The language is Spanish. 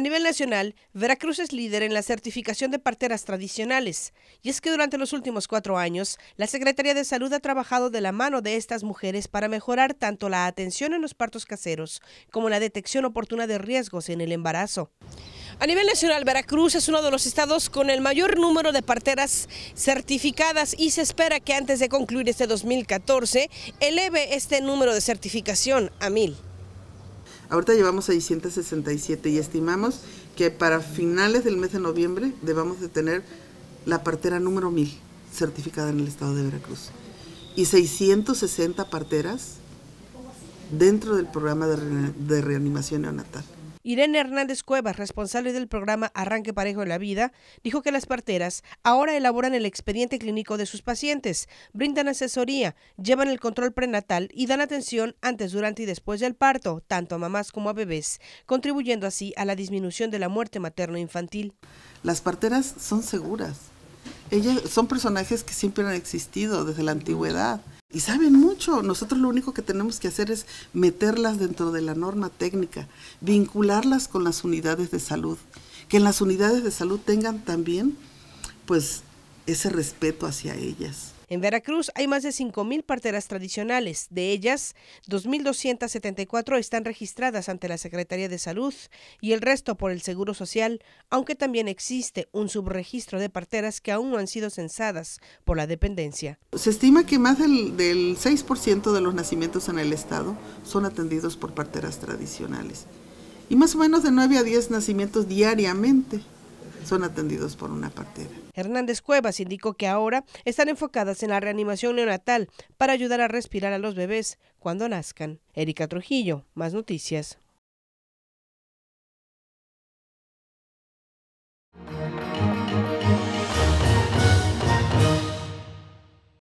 A nivel nacional, Veracruz es líder en la certificación de parteras tradicionales, y es que durante los últimos cuatro años, la Secretaría de Salud ha trabajado de la mano de estas mujeres para mejorar tanto la atención en los partos caseros como la detección oportuna de riesgos en el embarazo. A nivel nacional, Veracruz es uno de los estados con el mayor número de parteras certificadas y se espera que antes de concluir este 2014 eleve este número de certificación a mil. Ahorita llevamos 667 y estimamos que para finales del mes de noviembre debamos de tener la partera número 1000 certificada en el estado de Veracruz y 660 parteras dentro del programa de, de reanimación neonatal. Irene Hernández Cuevas, responsable del programa Arranque Parejo de la Vida, dijo que las parteras ahora elaboran el expediente clínico de sus pacientes, brindan asesoría, llevan el control prenatal y dan atención antes, durante y después del parto, tanto a mamás como a bebés, contribuyendo así a la disminución de la muerte materno-infantil. Las parteras son seguras. Ellas son personajes que siempre han existido desde la antigüedad y saben mucho. Nosotros lo único que tenemos que hacer es meterlas dentro de la norma técnica, vincularlas con las unidades de salud, que en las unidades de salud tengan también pues ese respeto hacia ellas. En Veracruz hay más de 5.000 parteras tradicionales. De ellas, 2.274 están registradas ante la Secretaría de Salud y el resto por el Seguro Social, aunque también existe un subregistro de parteras que aún no han sido censadas por la dependencia. Se estima que más del, 6% de los nacimientos en el Estado son atendidos por parteras tradicionales y más o menos de 9 a 10 nacimientos diariamente son atendidos por una partera. Hernández Cuevas indicó que ahora están enfocadas en la reanimación neonatal para ayudar a respirar a los bebés cuando nazcan. Erika Trujillo, más noticias.